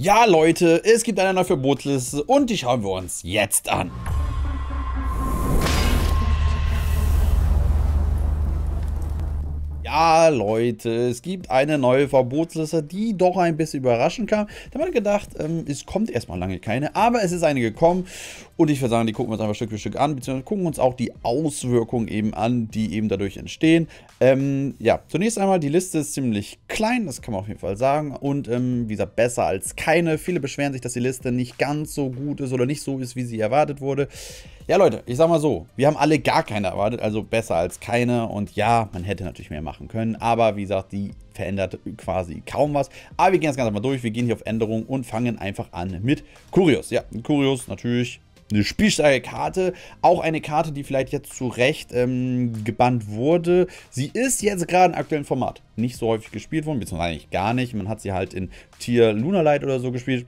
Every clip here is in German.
Ja, Leute, es gibt eine neue Verbotsliste und die schauen wir uns jetzt an. Ja, Leute, es gibt eine neue Verbotsliste, die doch ein bisschen überraschend kam. Da haben wir gedacht, ähm, es kommt erstmal lange keine, aber es ist eine gekommen und ich würde sagen, die gucken wir uns einfach Stück für Stück an, beziehungsweise gucken uns auch die Auswirkungen eben an, die eben dadurch entstehen. Ähm, ja, zunächst einmal, die Liste ist ziemlich klein, das kann man auf jeden Fall sagen. Und ähm, wie gesagt, besser als keine. Viele beschweren sich, dass die Liste nicht ganz so gut ist oder nicht so ist, wie sie erwartet wurde. Ja, Leute, ich sag mal so, wir haben alle gar keine erwartet, also besser als keine. Und ja, man hätte natürlich mehr machen können, aber wie gesagt, die verändert quasi kaum was. Aber wir gehen das Ganze mal durch, wir gehen hier auf Änderungen und fangen einfach an mit Kurios. Ja, Kurios natürlich eine spielstarke Karte. Auch eine Karte, die vielleicht jetzt zu Recht ähm, gebannt wurde. Sie ist jetzt gerade im aktuellen Format nicht so häufig gespielt worden, beziehungsweise eigentlich gar nicht. Man hat sie halt in Tier Lunar Light oder so gespielt.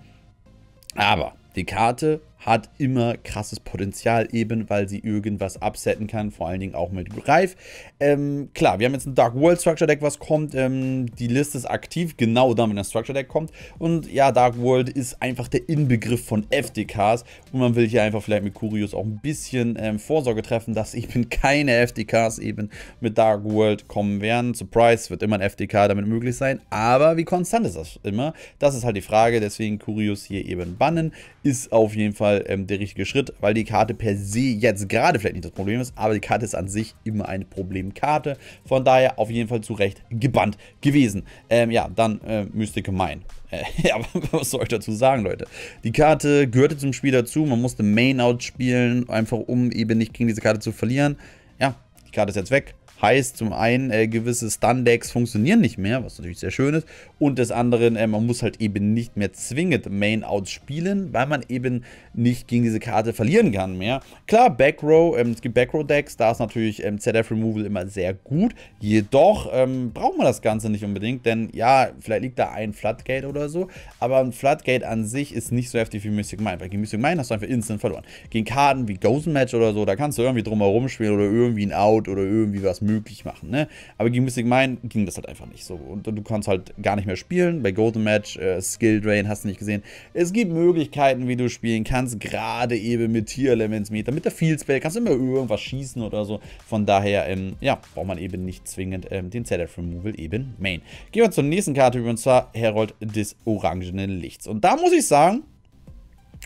Aber die Karte hat immer krasses Potenzial, eben weil sie irgendwas upsetten kann, vor allen Dingen auch mit Greif. Ähm, klar, wir haben jetzt ein Dark World Structure Deck, was kommt. Ähm, die Liste ist aktiv, genau dann, wenn das Structure Deck kommt. Und ja, Dark World ist einfach der Inbegriff von FDKs. Und man will hier einfach vielleicht mit Curious auch ein bisschen ähm, Vorsorge treffen, dass eben keine FDKs eben mit Dark World kommen werden. Surprise, wird immer ein FDK damit möglich sein. Aber wie konstant ist das immer? Das ist halt die Frage. Deswegen Curious hier eben bannen. Ist auf jeden Fall erstmal ähm, der richtige Schritt, weil die Karte per se jetzt gerade vielleicht nicht das Problem ist, aber die Karte ist an sich immer eine Problemkarte. Von daher auf jeden Fall zu Recht gebannt gewesen. Ähm, ja, dann äh, Mystic gemein. ja, was soll ich dazu sagen, Leute? Die Karte gehörte zum Spiel dazu. Man musste Main Out spielen, einfach um eben nicht gegen diese Karte zu verlieren. Ja, die Karte ist jetzt weg. Heißt zum einen, äh, gewisse Stun-Decks funktionieren nicht mehr, was natürlich sehr schön ist. Und des anderen, äh, man muss halt eben nicht mehr zwingend main out spielen, weil man eben nicht gegen diese Karte verlieren kann mehr. Klar, Backrow, ähm, es gibt Backrow-Decks, da ist natürlich ähm, ZF-Removal immer sehr gut. Jedoch ähm, braucht man das Ganze nicht unbedingt, denn ja, vielleicht liegt da ein Floodgate oder so, aber ein Floodgate an sich ist nicht so heftig wie Mystic Mind, weil gegen Mystic Mind hast du einfach instant verloren. Gegen Karten wie Ghost Match oder so, da kannst du irgendwie drumherum spielen oder irgendwie ein Out oder irgendwie was möglich möglich machen. Ne? Aber gegen Mystic Mine ging das halt einfach nicht so. Und, du kannst halt gar nicht mehr spielen. Bei Golden Match, äh, Skill Drain hast du nicht gesehen. Es gibt Möglichkeiten, wie du spielen kannst, gerade eben mit Tier-Elements, Meter, mit der Field Spell, kannst du immer irgendwas schießen oder so. Von daher, ähm, ja, braucht man eben nicht zwingend ähm, den ZF Removal eben Main. Gehen wir zur nächsten Karte, und zwar Herald des orangenen Lichts. Und da muss ich sagen,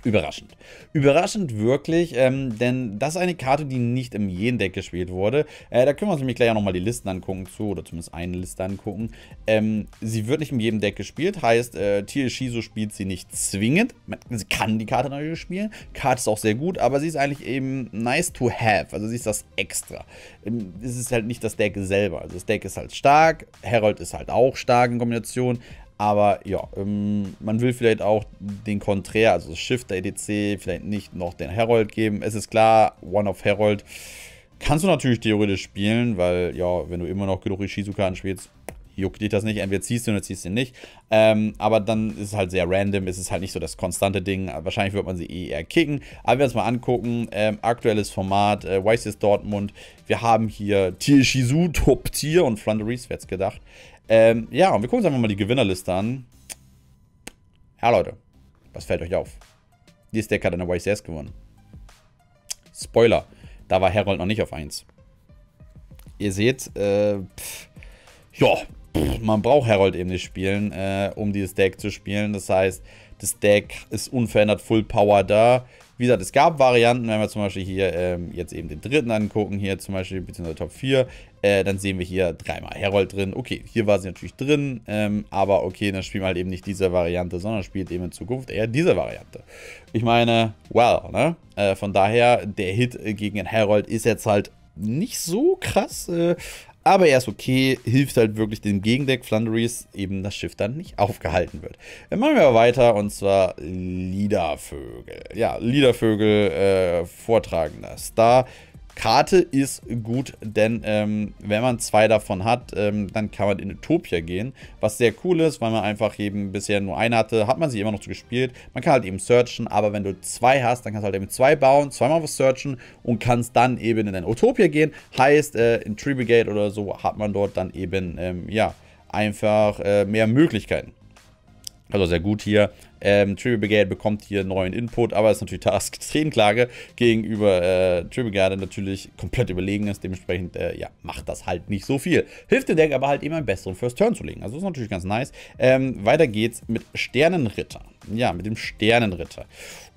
Überraschend. Überraschend wirklich, ähm, denn das ist eine Karte, die nicht im jeden deck gespielt wurde. Äh, da können wir uns nämlich gleich auch nochmal die Listen angucken zu, oder zumindest eine Liste angucken. Ähm, sie wird nicht in jedem Deck gespielt, heißt, äh, Tier Shizu spielt sie nicht zwingend. Man, sie kann die Karte natürlich spielen. Karte ist auch sehr gut, aber sie ist eigentlich eben nice to have. Also sie ist das extra. Ähm, es ist halt nicht das Deck selber. Also das Deck ist halt stark, Herald ist halt auch stark in Kombination, aber ja, ähm, man will vielleicht auch den Konträr, also das Schiff der EDC, vielleicht nicht noch den Herald geben. Es ist klar, One of Herald kannst du natürlich theoretisch spielen, weil ja, wenn du immer noch genug Ishizuka anspielst, juckt dich das nicht. Entweder ziehst du oder ziehst du ihn nicht. Ähm, aber dann ist es halt sehr random. ist Es halt nicht so das konstante Ding. Wahrscheinlich wird man sie eh eher kicken. Aber wir uns mal angucken. Ähm, aktuelles Format. Äh, Weiss ist Dortmund. Wir haben hier Tier Shizu, Top Tier und Flanderies, wer hätte gedacht. Ähm, ja, und wir gucken uns einfach mal die Gewinnerliste an. Ja, Leute, was fällt euch auf? Dieses Deck hat an der YCS gewonnen. Spoiler, da war Herold noch nicht auf 1. Ihr seht, äh, pff, ja, man braucht Herald eben nicht spielen, äh, um dieses Deck zu spielen. Das heißt, das Deck ist unverändert Full Power da. Wie gesagt, es gab Varianten, wenn wir zum Beispiel hier ähm, jetzt eben den dritten angucken, hier zum Beispiel, beziehungsweise Top 4, äh, dann sehen wir hier dreimal Herold drin. Okay, hier war sie natürlich drin, ähm, aber okay, dann spielen wir halt eben nicht diese Variante, sondern spielt eben in Zukunft eher diese Variante. Ich meine, well, ne? Äh, von daher, der Hit gegen den Herold ist jetzt halt nicht so krass, äh, aber er ist okay, hilft halt wirklich dem Gegendeck Flandries, eben das Schiff dann nicht aufgehalten wird. Dann machen wir aber weiter und zwar Liedervögel. Ja, Liedervögel, äh, Vortragender. Star Karte ist gut, denn ähm, wenn man zwei davon hat, ähm, dann kann man in Utopia gehen, was sehr cool ist, weil man einfach eben bisher nur eine hatte, hat man sie immer noch so gespielt. Man kann halt eben searchen, aber wenn du zwei hast, dann kannst du halt eben zwei bauen, zweimal was searchen und kannst dann eben in ein Utopia gehen. Heißt, äh, in Tree Brigade oder so hat man dort dann eben, ähm, ja, einfach äh, mehr Möglichkeiten. Also sehr gut hier. Ähm, Tribal Brigade bekommt hier neuen Input, aber ist natürlich Task 10 gegenüber äh, Tribal Brigade natürlich komplett überlegen ist. Dementsprechend, äh, ja, macht das halt nicht so viel. Hilft dem Deck aber halt eben einen besseren First Turn zu legen. Also ist natürlich ganz nice. Ähm, weiter geht's mit Sternenritter. Ja, mit dem Sternenritter.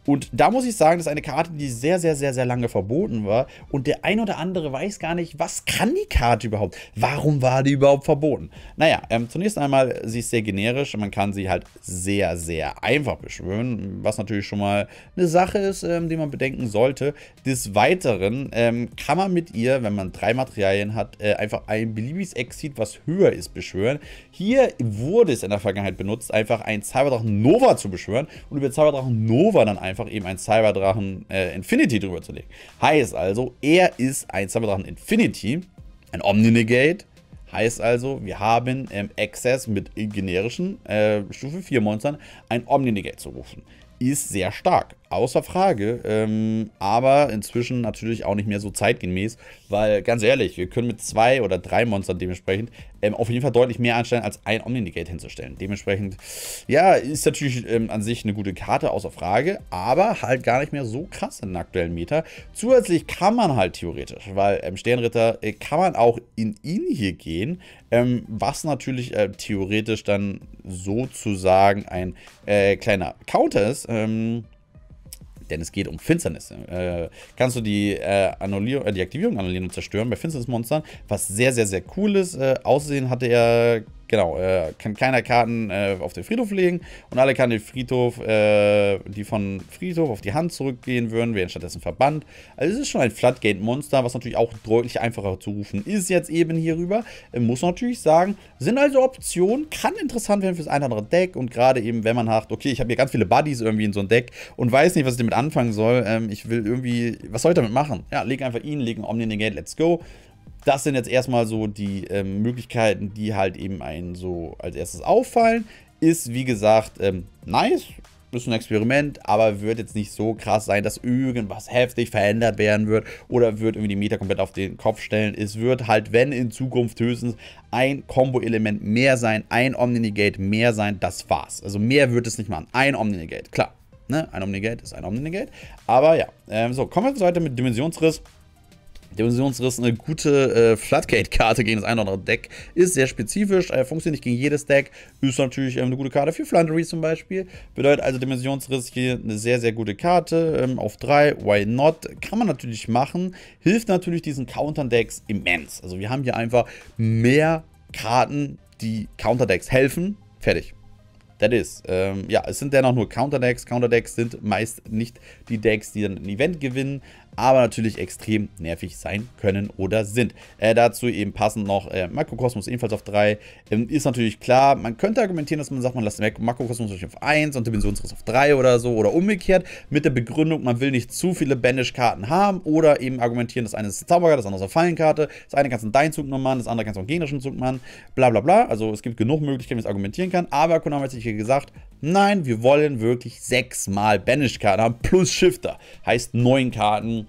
Und da muss ich sagen, das ist eine Karte, die sehr, sehr, sehr, sehr lange verboten war. Und der ein oder andere weiß gar nicht, was kann die Karte überhaupt? Warum war die überhaupt verboten? Naja, ähm, zunächst einmal, sie ist sehr generisch. Man kann sie halt sehr, sehr einfach beschwören, was natürlich schon mal eine Sache ist, ähm, die man bedenken sollte. Des Weiteren ähm, kann man mit ihr, wenn man drei Materialien hat, äh, einfach ein beliebiges Exit, was höher ist, beschwören. Hier wurde es in der Vergangenheit benutzt, einfach einen Cyberdrachen Nova zu beschwören und über Cyberdrachen Nova dann einfach eben einen Cyberdrachen äh, Infinity drüber zu legen. Heißt also, er ist ein Cyberdrachen Infinity, ein Omni-Negate, Heißt also, wir haben im ähm, Access mit generischen äh, Stufe 4 Monstern ein Omni-Negate zu rufen ist sehr stark, außer Frage. Ähm, aber inzwischen natürlich auch nicht mehr so zeitgemäß, weil ganz ehrlich, wir können mit zwei oder drei Monstern dementsprechend ähm, auf jeden Fall deutlich mehr anstellen, als ein Omnigate hinzustellen. Dementsprechend, ja, ist natürlich ähm, an sich eine gute Karte, außer Frage, aber halt gar nicht mehr so krass in den aktuellen Meter. Zusätzlich kann man halt theoretisch, weil ähm, Sternritter äh, kann man auch in ihn hier gehen, ähm, was natürlich äh, theoretisch dann sozusagen ein äh, kleiner Counter ist ähm, denn es geht um Finsternis. Äh, kannst du die, äh, Annullier äh, die Aktivierung annullieren und zerstören bei Finsternismonstern, was sehr, sehr, sehr cool ist. Äh, außerdem hatte er Genau, äh, kann keiner Karten äh, auf den Friedhof legen und alle Karten, die, Friedhof, äh, die von Friedhof auf die Hand zurückgehen würden, werden stattdessen verbannt. Also es ist schon ein Floodgate-Monster, was natürlich auch deutlich einfacher zu rufen ist jetzt eben hierüber. Äh, muss natürlich sagen, sind also Optionen, kann interessant werden fürs ein oder andere Deck und gerade eben, wenn man sagt, okay, ich habe hier ganz viele Buddies irgendwie in so ein Deck und weiß nicht, was ich damit anfangen soll. Ähm, ich will irgendwie, was soll ich damit machen? Ja, leg einfach ihn, leg einen Omni in den Gate, let's go. Das sind jetzt erstmal so die ähm, Möglichkeiten, die halt eben einen so als erstes auffallen. Ist, wie gesagt, ähm, nice, ist ein Experiment, aber wird jetzt nicht so krass sein, dass irgendwas heftig verändert werden wird oder wird irgendwie die Meta komplett auf den Kopf stellen. Es wird halt, wenn in Zukunft höchstens ein Combo-Element mehr sein, ein Omni-Negate mehr sein, das war's. Also mehr wird es nicht machen. Ein Omni-Negate, klar. Ne? Ein Omni-Negate ist ein Omni-Negate. Aber ja, ähm, so, kommen wir jetzt weiter mit Dimensionsriss. Dimensionsriss Illusionsriss eine gute äh, Floodgate-Karte gegen das ein oder andere Deck. Ist sehr spezifisch, äh, funktioniert nicht gegen jedes Deck. Ist natürlich ähm, eine gute Karte für Flannery zum Beispiel. Bedeutet also Dimensionsriss hier eine sehr, sehr gute Karte. Ähm, auf 3, why not? Kann man natürlich machen. Hilft natürlich diesen counter decks immens. Also wir haben hier einfach mehr Karten, die Counter-Decks helfen. Fertig. That is. Ähm, ja, es sind dennoch nur Counter-Decks. Counter-Decks sind meist nicht die Decks, die dann ein Event gewinnen aber natürlich extrem nervig sein können oder sind. Äh, dazu eben passend noch äh, Makrokosmos ebenfalls auf 3. Ähm, ist natürlich klar, man könnte argumentieren, dass man sagt, man lasst Makrokosmos auf 1 und Dimensionsriss auf 3 oder so oder umgekehrt mit der Begründung, man will nicht zu viele Banish-Karten haben oder eben argumentieren, das eine ist Zauberkarte, das andere ist eine Fallenkarte, das eine kannst du deinen Zug noch machen, das andere kannst du einen gegnerischen Zug machen, bla bla bla. Also es gibt genug Möglichkeiten, wie es argumentieren kann, aber Konami hat sich hier gesagt, nein, wir wollen wirklich sechsmal Banish-Karten haben plus Shifter, heißt neun Karten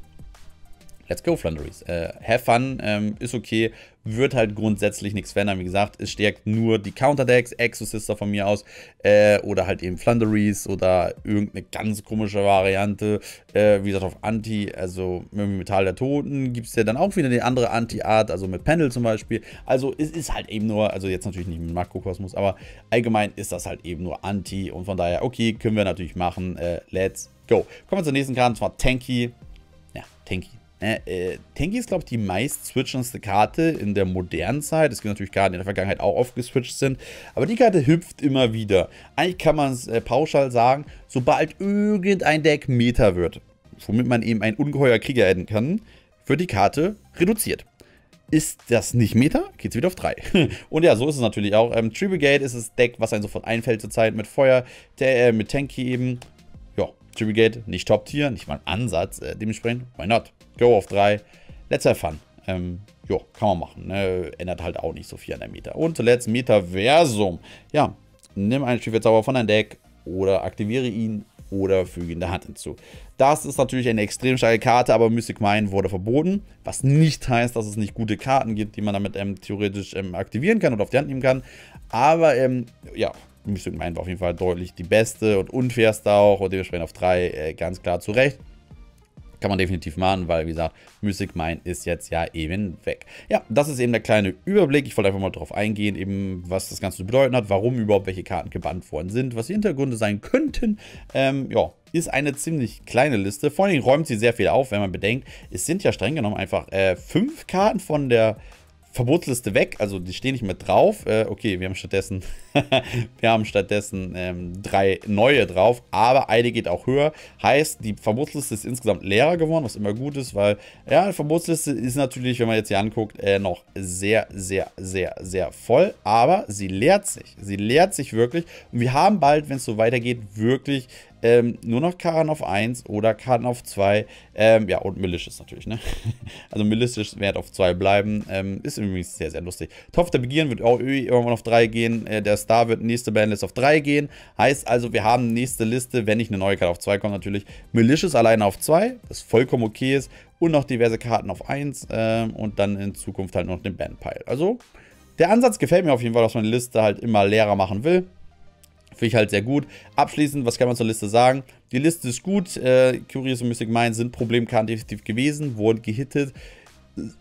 let's go Flandries. Äh, have fun, ähm, ist okay, wird halt grundsätzlich nichts verändern. Wie gesagt, es stärkt nur die Counterdecks, Exorcister von mir aus äh, oder halt eben Flandries oder irgendeine ganz komische Variante. Äh, wie gesagt, auf Anti, also irgendwie Metall der Toten gibt es ja dann auch wieder die andere Anti-Art, also mit Pendel zum Beispiel. Also es ist halt eben nur, also jetzt natürlich nicht mit Makrokosmos, aber allgemein ist das halt eben nur Anti und von daher, okay, können wir natürlich machen. Äh, let's go. Kommen wir zur nächsten Karte, und zwar Tanky. Ja, Tanky Ne, äh, äh, ist, glaube ich, die meist switchendste Karte in der modernen Zeit. Es gibt natürlich Karten, die in der Vergangenheit auch oft geswitcht sind. Aber die Karte hüpft immer wieder. Eigentlich kann man es äh, pauschal sagen, sobald irgendein Deck Meta wird, womit man eben ein ungeheuer Krieger hätten kann, wird die Karte reduziert. Ist das nicht Meta? geht Geht's wieder auf 3. und ja, so ist es natürlich auch. Ähm, Tree Brigade ist das Deck, was einem sofort einfällt zurzeit mit Feuer, der, äh, mit Tanky eben. Tribute nicht Top-Tier, nicht mal im Ansatz. Äh, dementsprechend, why not? Go auf 3. Let's have fun. Ähm, jo, kann man machen. Ne? Ändert halt auch nicht so viel an der Meta. Und zuletzt Metaversum. Ja, nimm einen Schwefelzauber von deinem Deck oder aktiviere ihn oder füge ihn der Hand hinzu. Das ist natürlich eine extrem starke Karte, aber Mystic Mine wurde verboten, was nicht heißt, dass es nicht gute Karten gibt, die man damit ähm, theoretisch ähm, aktivieren kann oder auf die Hand nehmen kann. Aber ähm, ja, Mischung meinen war auf jeden Fall deutlich die beste und unfairste auch und dementsprechend auf 3 äh, ganz klar zurecht. Kann man definitiv machen, weil wie gesagt, Mystic Mine ist jetzt ja eben weg. Ja, das ist eben der kleine Überblick. Ich wollte einfach mal darauf eingehen, eben was das Ganze zu bedeuten hat, warum überhaupt welche Karten gebannt worden sind, was die Hintergründe sein könnten. Ähm, ja, ist eine ziemlich kleine Liste. Vor allen Dingen räumt sie sehr viel auf, wenn man bedenkt, es sind ja streng genommen einfach äh, fünf Karten von der Verbotsliste weg, also die stehen nicht mehr drauf. Äh, okay, wir haben stattdessen, wir haben stattdessen ähm, drei neue drauf, aber eine geht auch höher. Heißt, die Verbotsliste ist insgesamt leerer geworden, was immer gut ist, weil ja, die Verbotsliste ist natürlich, wenn man jetzt hier anguckt, äh, noch sehr, sehr, sehr, sehr voll, aber sie leert sich. Sie leert sich wirklich und wir haben bald, wenn es so weitergeht, wirklich ähm, nur noch Karren auf 1 oder Karten auf 2. Ähm, ja, und Militias natürlich, ne? also Militias wird auf 2 bleiben. Ähm, ist übrigens sehr, sehr lustig. Topf der Begieren wird auch irgendwann auf 3 gehen. Äh, der Star wird nächste Bandlist auf 3 gehen. Heißt also, wir haben nächste Liste, wenn nicht eine neue Karte auf 2 kommt, natürlich Militias alleine auf 2, das vollkommen okay ist. Und noch diverse Karten auf 1 äh, und dann in Zukunft halt noch den Bandpile. Also, der Ansatz gefällt mir auf jeden Fall, dass man eine Liste halt immer leerer machen will. Finde ich halt sehr gut. Abschließend, was kann man zur Liste sagen? Die Liste ist gut. Äh, Curious und Mystic Mind sind Problemkarten definitiv gewesen, wurden gehittet.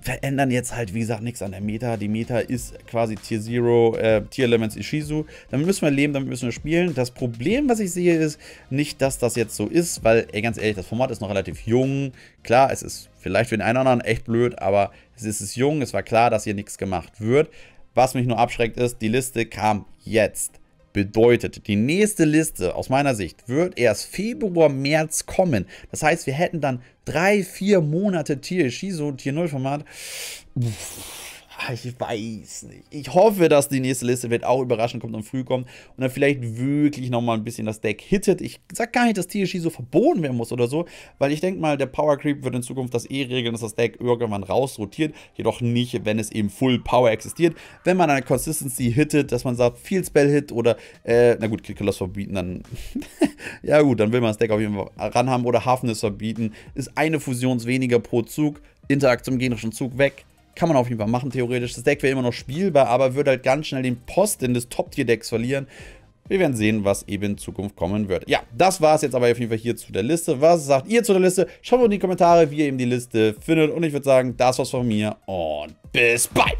Verändern jetzt halt, wie gesagt, nichts an der Meta. Die Meta ist quasi Tier Zero, äh, Tier Elements Ishizu. Damit müssen wir leben, damit müssen wir spielen. Das Problem, was ich sehe, ist nicht, dass das jetzt so ist, weil, ey, ganz ehrlich, das Format ist noch relativ jung. Klar, es ist vielleicht für den einen oder anderen echt blöd, aber es ist jung. Es war klar, dass hier nichts gemacht wird. Was mich nur abschreckt ist, die Liste kam jetzt. Bedeutet, die nächste Liste aus meiner Sicht wird erst Februar, März kommen. Das heißt, wir hätten dann drei, vier Monate Tier Shiso, Tier 0 Format. Uff Ah, ich weiß nicht. Ich hoffe, dass die nächste Liste wird auch überraschend kommt und früh kommt und dann vielleicht wirklich nochmal ein bisschen das Deck hittet. Ich sag gar nicht, dass TSG so verboten werden muss oder so, weil ich denke mal, der Power Creep wird in Zukunft das eh regeln, dass das Deck irgendwann rausrotiert, jedoch nicht, wenn es eben Full Power existiert. Wenn man eine Consistency hittet, dass man sagt, viel Spell Hit oder, äh, na gut, Kikolos verbieten, dann, ja gut, dann will man das Deck auf jeden Fall ranhaben oder Hafnis verbieten. Ist eine Fusions weniger pro Zug, Interaktion generischen Zug weg. Kann man auf jeden Fall machen, theoretisch. Das Deck wäre immer noch spielbar, aber würde halt ganz schnell den Posten des Top-Tier-Decks verlieren. Wir werden sehen, was eben in Zukunft kommen wird. Ja, das war es jetzt aber auf jeden Fall hier zu der Liste. Was sagt ihr zu der Liste? Schaut mal in die Kommentare, wie ihr eben die Liste findet. Und ich würde sagen, das war's von mir und bis bald!